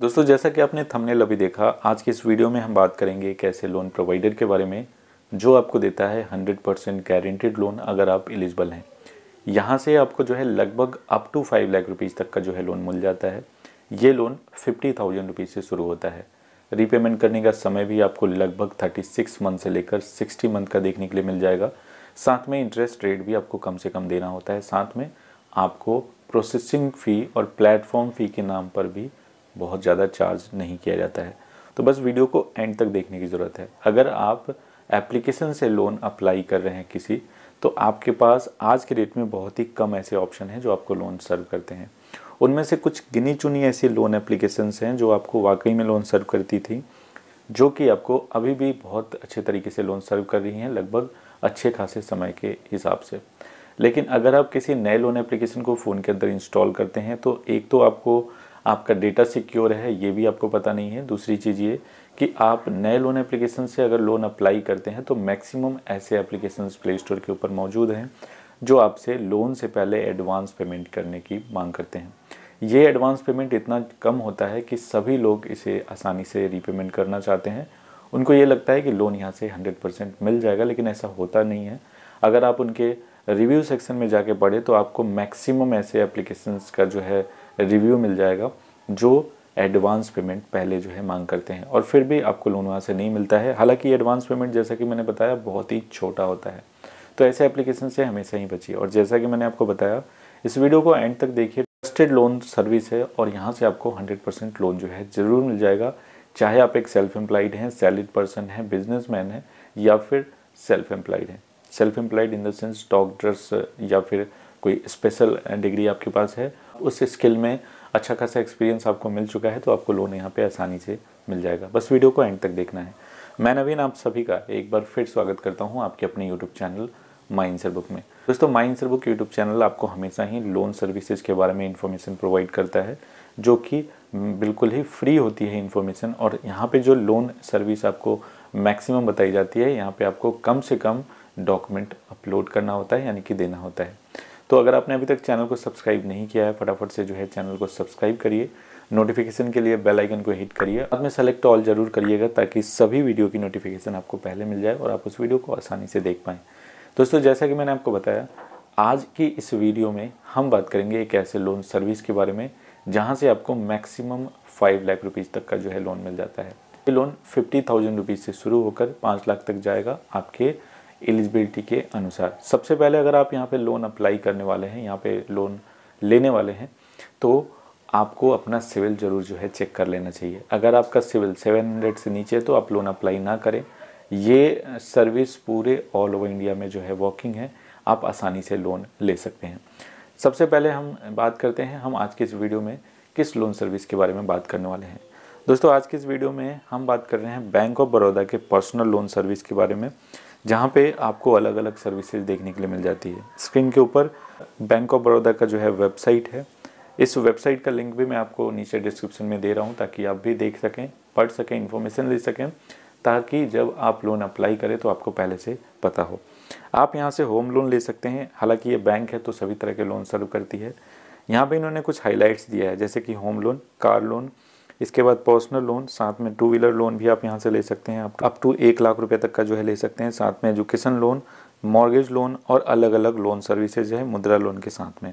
दोस्तों जैसा कि आपने थंबनेल अभी देखा आज के इस वीडियो में हम बात करेंगे एक ऐसे लोन प्रोवाइडर के बारे में जो आपको देता है 100% गारंटेड लोन अगर आप एलिजिबल हैं यहाँ से आपको जो है लगभग up to five lakh rupees तक का जो है लोन मिल जाता है ये लोन फिफ्टी थाउजेंड रुपीज़ से शुरू होता है रीपेमेंट करने का समय भी आपको लगभग थर्टी सिक्स मंथ से लेकर सिक्सटी मंथ का देखने के लिए मिल जाएगा साथ में इंटरेस्ट रेट भी आपको कम से कम देना होता है साथ में आपको प्रोसेसिंग फ़ी और प्लेटफॉर्म फ़ी के नाम पर भी बहुत ज़्यादा चार्ज नहीं किया जाता है तो बस वीडियो को एंड तक देखने की ज़रूरत है अगर आप एप्लीकेशन से लोन अप्लाई कर रहे हैं किसी तो आपके पास आज के डेट में बहुत ही कम ऐसे ऑप्शन हैं जो आपको लोन सर्व करते हैं उनमें से कुछ गिनी चुनी ऐसी लोन एप्लीकेशंस हैं जो आपको वाकई में लोन सर्व करती थी जो कि आपको अभी भी बहुत अच्छे तरीके से लोन सर्व कर रही हैं लगभग अच्छे खासे समय के हिसाब से लेकिन अगर आप किसी नए लोन एप्लीकेशन को फ़ोन के अंदर इंस्टॉल करते हैं तो एक तो आपको आपका डेटा सिक्योर है ये भी आपको पता नहीं है दूसरी चीज़ ये कि आप नए लोन एप्लीकेशन से अगर लोन अप्लाई करते हैं तो मैक्सिमम ऐसे एप्लीकेशंस प्ले स्टोर के ऊपर मौजूद हैं जो आपसे लोन से पहले एडवांस पेमेंट करने की मांग करते हैं ये एडवांस पेमेंट इतना कम होता है कि सभी लोग इसे आसानी से रीपेमेंट करना चाहते हैं उनको ये लगता है कि लोन यहाँ से हंड्रेड परसेंट मिल जाएगा लेकिन ऐसा होता नहीं है अगर आप उनके रिव्यू सेक्शन में जाके पढ़े तो आपको मैक्सिमम ऐसे एप्लीकेशंस का जो है रिव्यू मिल जाएगा जो एडवांस पेमेंट पहले जो है मांग करते हैं और फिर भी आपको लोन वहाँ से नहीं मिलता है हालांकि एडवांस पेमेंट जैसा कि मैंने बताया बहुत ही छोटा होता है तो ऐसे एप्लीकेशन से हमेशा ही बचिए और जैसा कि मैंने आपको बताया इस वीडियो को एंड तक देखिए ट्रस्टेड लोन सर्विस है और यहाँ से आपको हंड्रेड लोन जो है ज़रूर मिल जाएगा चाहे आप एक सेल्फ एम्प्लॉयड हैं सैलिड पर्सन हैं बिजनेस हैं या फिर सेल्फ एम्प्लॉयड हैं self employed in the sense doctors या फिर कोई स्पेशल डिग्री आपके पास है उस स्किल में अच्छा खासा एक्सपीरियंस आपको मिल चुका है तो आपको लोन यहाँ पे आसानी से मिल जाएगा बस वीडियो को एंड तक देखना है मैं नवीन आप सभी का एक बार फिर स्वागत करता हूँ आपके अपने YouTube channel mine sir book में दोस्तों mine sir book YouTube channel आपको हमेशा ही लोन सर्विसेज के बारे में इन्फॉर्मेशन प्रोवाइड करता है जो कि बिल्कुल ही फ्री होती है इन्फॉर्मेशन और यहाँ पे जो लोन सर्विस आपको मैक्सिमम बताई जाती है यहाँ पे आपको कम से कम डॉक्यूमेंट अपलोड करना होता है यानी कि देना होता है तो अगर आपने अभी तक चैनल को सब्सक्राइब नहीं किया है फटाफट से जो है चैनल को सब्सक्राइब करिए नोटिफिकेशन के लिए बेल आइकन को हिट करिए बाद में सेलेक्ट ऑल जरूर करिएगा ताकि सभी वीडियो की नोटिफिकेशन आपको पहले मिल जाए और आप उस वीडियो को आसानी से देख पाएँ दोस्तों जैसा कि मैंने आपको बताया आज की इस वीडियो में हम बात करेंगे एक ऐसे लोन सर्विस के बारे में जहाँ से आपको मैक्सिमम फाइव लाख रुपीज़ तक का जो है लोन मिल जाता है ये लोन फिफ्टी थाउजेंड रुपीज़ से शुरू होकर पाँच लाख तक जाएगा आपके एलिजिबिलिटी के अनुसार सबसे पहले अगर आप यहाँ पे लोन अप्लाई करने वाले हैं यहाँ पे लोन लेने वाले हैं तो आपको अपना सिविल ज़रूर जो है चेक कर लेना चाहिए अगर आपका सिविल 700 से नीचे तो आप लोन अप्लाई ना करें ये सर्विस पूरे ऑल ओवर इंडिया में जो है वॉकिंग है आप आसानी से लोन ले सकते हैं सबसे पहले हम बात करते हैं हम आज के इस वीडियो में किस लोन सर्विस के बारे में बात करने वाले हैं दोस्तों आज के इस वीडियो में हम बात कर रहे हैं बैंक ऑफ बड़ौदा के पर्सनल लोन सर्विस के बारे में जहाँ पे आपको अलग अलग सर्विसेज देखने के लिए मिल जाती है स्क्रीन के ऊपर बैंक ऑफ बड़ौदा का जो है वेबसाइट है इस वेबसाइट का लिंक भी मैं आपको नीचे डिस्क्रिप्शन में दे रहा हूँ ताकि आप भी देख सकें पढ़ सकें इन्फॉर्मेशन ले सकें ताकि जब आप लोन अप्लाई करें तो आपको पहले से पता हो आप यहाँ से होम लोन ले सकते हैं हालांकि ये बैंक है तो सभी तरह के लोन सर्व करती है यहाँ पे इन्होंने कुछ हाईलाइट्स दिया है जैसे कि होम लोन कार लोन इसके बाद पर्सनल लोन साथ में टू व्हीलर लोन भी आप यहाँ से ले सकते हैं अप टू एक लाख रुपये तक का जो है ले सकते हैं साथ में एजुकेशन लोन मॉर्गेज लोन और अलग अलग लोन सर्विसेज है मुद्रा लोन के साथ में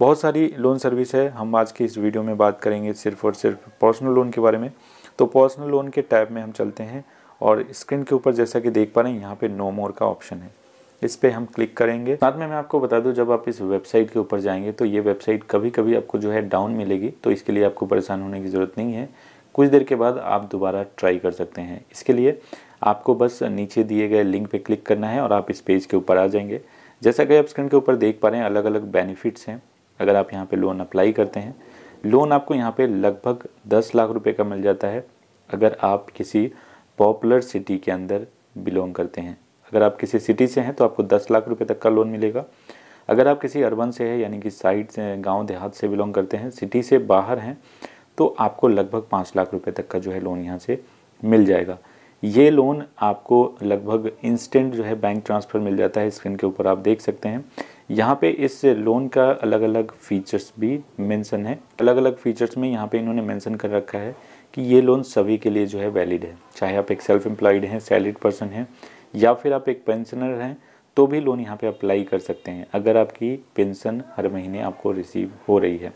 बहुत सारी लोन सर्विस है हम आज की इस वीडियो में बात करेंगे सिर्फ और सिर्फ पर्सनल लोन के बारे में तो पर्सनल लोन के टैब में हम चलते हैं और स्क्रीन के ऊपर जैसा कि देख पा रहे हैं यहाँ पे नो मोर का ऑप्शन है इस पर हम क्लिक करेंगे साथ में मैं आपको बता दूं जब आप इस वेबसाइट के ऊपर जाएंगे तो ये वेबसाइट कभी कभी आपको जो है डाउन मिलेगी तो इसके लिए आपको परेशान होने की ज़रूरत नहीं है कुछ देर के बाद आप दोबारा ट्राई कर सकते हैं इसके लिए आपको बस नीचे दिए गए लिंक पर क्लिक करना है और आप इस पेज के ऊपर आ जाएंगे जैसा कि आप स्क्रीन के ऊपर देख पा रहे हैं अलग अलग बेनिफिट्स हैं अगर आप यहाँ पर लोन अप्लाई करते हैं लोन आपको यहाँ पर लगभग दस लाख रुपये का मिल जाता है अगर आप किसी पॉपुलर सिटी के अंदर बिलोंग करते हैं अगर आप किसी सिटी से हैं तो आपको दस लाख रुपये तक का लोन मिलेगा अगर आप किसी अर्बन से हैं यानी कि साइड से गाँव देहात से बिलोंग करते हैं सिटी से बाहर हैं तो आपको लगभग पाँच लाख रुपये तक का जो है लोन यहाँ से मिल जाएगा ये लोन आपको लगभग इंस्टेंट जो है बैंक ट्रांसफ़र मिल जाता है स्क्रीन के ऊपर आप देख सकते हैं यहाँ पे इस लोन का अलग अलग फ़ीचर्स भी मेंशन है अलग अलग फ़ीचर्स में यहाँ पे इन्होंने मेंशन कर रखा है कि ये लोन सभी के लिए जो है वैलिड है चाहे आप एक सेल्फ एम्प्लॉयड हैं सैलरीड पर्सन हैं या फिर आप एक पेंशनर हैं तो भी लोन यहाँ पे अप्लाई कर सकते हैं अगर आपकी पेंशन हर महीने आपको रिसीव हो रही है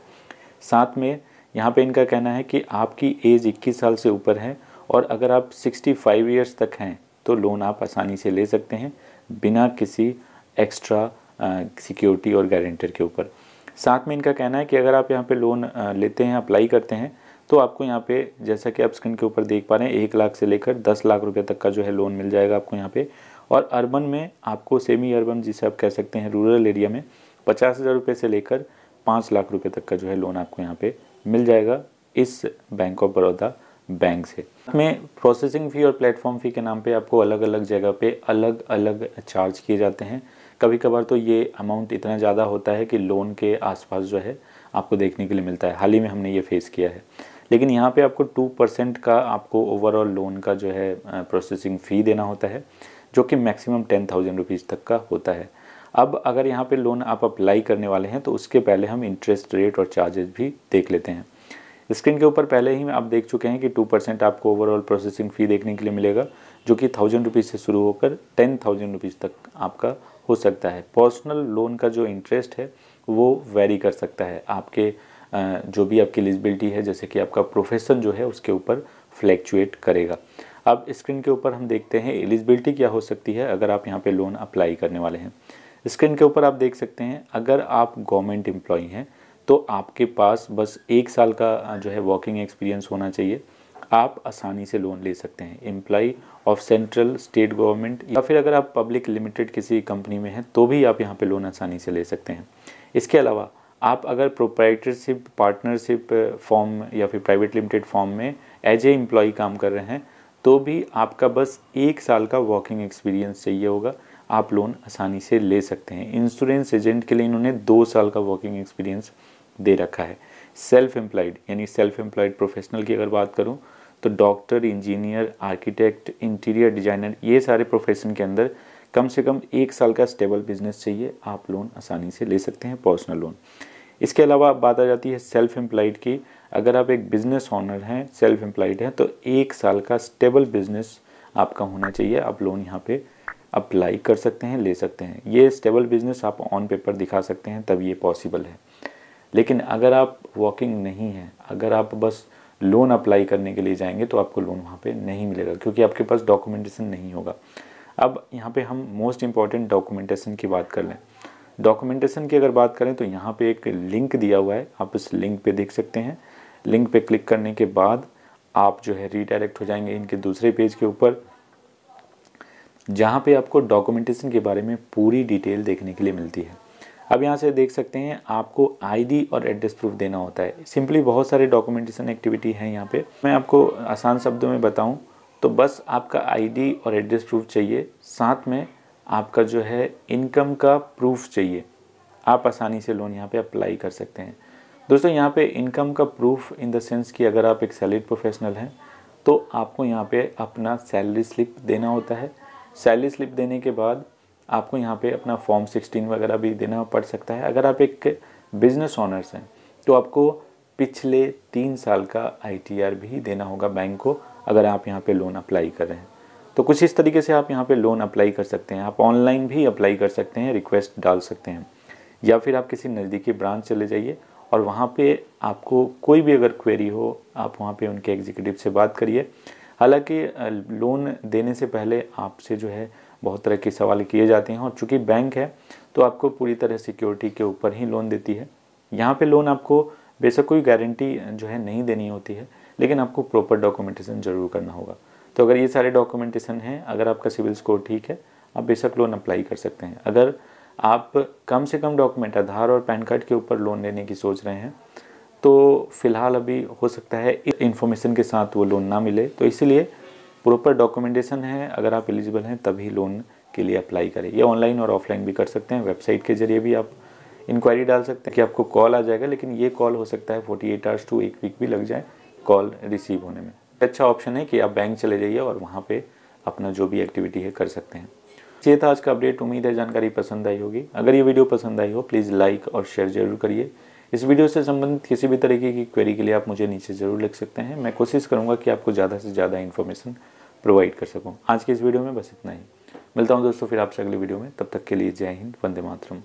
साथ में यहाँ पे इनका कहना है कि आपकी एज 21 साल से ऊपर है और अगर आप 65 फाइव ईयर्स तक हैं तो लोन आप आसानी से ले सकते हैं बिना किसी एक्स्ट्रा सिक्योरिटी और गारंटर के ऊपर साथ में इनका कहना है कि अगर आप यहाँ पे लोन लेते हैं अप्लाई करते हैं तो आपको यहाँ पे जैसा कि आप स्क्रीन के ऊपर देख पा रहे हैं एक लाख से लेकर दस लाख रुपये तक का जो है लोन मिल जाएगा आपको यहाँ पे और अर्बन में आपको सेमी अर्बन जिसे आप कह सकते हैं रूरल एरिया में पचास हज़ार रुपये से लेकर पाँच लाख रुपये तक का जो है लोन आपको यहाँ पे मिल जाएगा इस बैंक ऑफ बड़ौदा बैंक से में प्रोसेसिंग फ़ी और प्लेटफॉर्म फ़ी के नाम पर आपको अलग अलग जगह पर अलग अलग चार्ज किए जाते हैं कभी कभार तो ये अमाउंट इतना ज़्यादा होता है कि लोन के आसपास जो है आपको देखने के लिए मिलता है हाल ही में हमने ये फेस किया है लेकिन यहाँ पे आपको टू परसेंट का आपको ओवरऑल लोन का जो है प्रोसेसिंग फ़ी देना होता है जो कि मैक्सिमम टेन थाउजेंड रुपीज़ तक का होता है अब अगर यहाँ पे लोन आप अप्लाई करने वाले हैं तो उसके पहले हम इंटरेस्ट रेट और चार्जेस भी देख लेते हैं स्क्रीन के ऊपर पहले ही आप देख चुके हैं कि टू परसेंट आपको ओवरऑल प्रोसेसिंग फ़ी देखने के लिए मिलेगा जो कि थाउजेंड रुपीज़ से शुरू होकर टेन थाउजेंड रुपीज़ तक आपका हो सकता है पर्सनल लोन का जो इंटरेस्ट है वो वेरी कर सकता है आपके जो भी आपकी एलिजिबिलिटी है जैसे कि आपका प्रोफेशन जो है उसके ऊपर फ्लैक्चुएट करेगा अब स्क्रीन के ऊपर हम देखते हैं एलिजिबिलिटी क्या हो सकती है अगर आप यहाँ पे लोन अप्लाई करने वाले हैं स्क्रीन के ऊपर आप देख सकते हैं अगर आप गवर्नमेंट एम्प्लॉय हैं तो आपके पास बस एक साल का जो है वर्किंग एक्सपीरियंस होना चाहिए आप आसानी से लोन ले सकते हैं employ of central state government या फिर अगर आप पब्लिक लिमिटेड किसी कंपनी में हैं तो भी आप यहाँ पर लोन आसानी से ले सकते हैं इसके अलावा आप अगर प्रोप्राइटरशिप पार्टनरशिप फॉर्म या फिर प्राइवेट लिमिटेड फॉर्म में एज ए एम्प्लॉय काम कर रहे हैं तो भी आपका बस एक साल का वर्किंग एक्सपीरियंस चाहिए होगा आप लोन आसानी से ले सकते हैं इंश्योरेंस एजेंट के लिए इन्होंने दो साल का वर्किंग एक्सपीरियंस दे रखा है सेल्फ एम्प्लॉयड यानी सेल्फ एम्प्लॉयड प्रोफेशनल की अगर बात करूँ तो doctor engineer architect interior designer ये सारे प्रोफेशन के अंदर कम से कम एक साल का स्टेबल बिजनेस चाहिए आप लोन आसानी से ले सकते हैं पर्सनल लोन इसके अलावा बात आ जाती है सेल्फ एम्प्लॉयड की अगर आप एक बिज़नेस ऑनर हैं सेल्फ एम्प्लॉयड हैं तो एक साल का स्टेबल बिज़नेस आपका होना चाहिए आप लोन यहाँ पे अप्लाई कर सकते हैं ले सकते हैं ये स्टेबल बिज़नेस आप ऑन पेपर दिखा सकते हैं तब ये पॉसिबल है लेकिन अगर आप वॉकिंग नहीं हैं अगर आप बस लोन अप्लाई करने के लिए जाएंगे तो आपको लोन वहाँ पे नहीं मिलेगा क्योंकि आपके पास डॉक्यूमेंटेशन नहीं होगा अब यहाँ पे हम मोस्ट इम्पॉर्टेंट डॉक्यूमेंटेशन की बात कर लें डॉक्यूमेंटेशन की अगर बात करें तो यहाँ पे एक लिंक दिया हुआ है आप इस लिंक पे देख सकते हैं लिंक पे क्लिक करने के बाद आप जो है रीडायरेक्ट हो जाएंगे इनके दूसरे पेज के ऊपर जहाँ पे आपको डॉक्यूमेंटेशन के बारे में पूरी डिटेल देखने के लिए मिलती है अब यहाँ से देख सकते हैं आपको आईडी और एड्रेस प्रूफ देना होता है सिंपली बहुत सारे डॉक्यूमेंटेशन एक्टिविटी हैं यहाँ पे मैं आपको आसान शब्दों में बताऊँ तो बस आपका आईडी और एड्रेस प्रूफ चाहिए साथ में आपका जो है इनकम का प्रूफ चाहिए आप आसानी से लोन यहाँ पे अप्लाई कर सकते हैं दोस्तों यहाँ पे इनकम का प्रूफ इन द सेंस कि अगर आप एक सैलरीड प्रोफेशनल हैं तो आपको यहाँ पे अपना सैलरी स्लिप देना होता है सैलरी स्लिप देने के बाद आपको यहाँ पे अपना फॉर्म 16 वगैरह भी देना पड़ सकता है अगर आप एक बिजनेस ऑनर्स हैं तो आपको पिछले तीन साल का आई भी देना होगा बैंक को अगर आप यहाँ पर लोन अप्लाई कर रहे हैं तो कुछ इस तरीके से आप यहाँ पे लोन अप्लाई कर सकते हैं आप ऑनलाइन भी अप्लाई कर सकते हैं रिक्वेस्ट डाल सकते हैं या फिर आप किसी नज़दीकी ब्रांच चले जाइए और वहाँ पे आपको कोई भी अगर क्वेरी हो आप वहाँ पे उनके एग्जीक्यूटिव से बात करिए हालांकि लोन देने से पहले आपसे जो है बहुत तरह के सवाल किए जाते हैं और चूँकि बैंक है तो आपको पूरी तरह सिक्योरिटी के ऊपर ही लोन देती है यहाँ पर लोन आपको बेशक कोई गारंटी जो है नहीं देनी होती है लेकिन आपको प्रॉपर डॉक्यूमेंटेशन ज़रूर करना होगा तो अगर ये सारे डॉक्यूमेंटेशन हैं अगर आपका सिविल स्कोर ठीक है आप बेशक लोन अप्लाई कर सकते हैं अगर आप कम से कम डॉक्यूमेंट आधार और पैन कार्ड के ऊपर लोन लेने की सोच रहे हैं तो फ़िलहाल अभी हो सकता है इन्फॉर्मेशन के साथ वो लोन ना मिले तो इसीलिए प्रॉपर डॉक्यूमेंटेशन है अगर आप एलिजिबल हैं तभी लोन के लिए अप्लाई करें ये ऑनलाइन और ऑफलाइन भी कर सकते हैं वेबसाइट के जरिए भी आप इंक्वायरी डाल सकते हैं कि आपको कॉल आ जाएगा लेकिन ये कॉल हो सकता है 48 एट आवर्स टू एक वीक भी लग जाए कॉल रिसीव होने में अच्छा ऑप्शन है कि आप बैंक चले जाइए और वहाँ पर अपना जो भी एक्टिविटी है कर सकते हैं ये था आज का अपडेट उम्मीद है जानकारी पसंद आई होगी अगर ये वीडियो पसंद आई हो प्लीज़ लाइक और शेयर जरूर करिए इस वीडियो से संबंधित किसी भी तरीके की क्वेरी के लिए आप मुझे नीचे ज़रूर लिख सकते हैं मैं कोशिश करूंगा कि आपको ज़्यादा से ज़्यादा इन्फॉर्मेशन प्रोवाइड कर सकूँ आज के इस वीडियो में बस इतना ही मिलता हूँ दोस्तों फिर आपसे अगली वीडियो में तब तक के लिए जय हिंद वंदे मातरम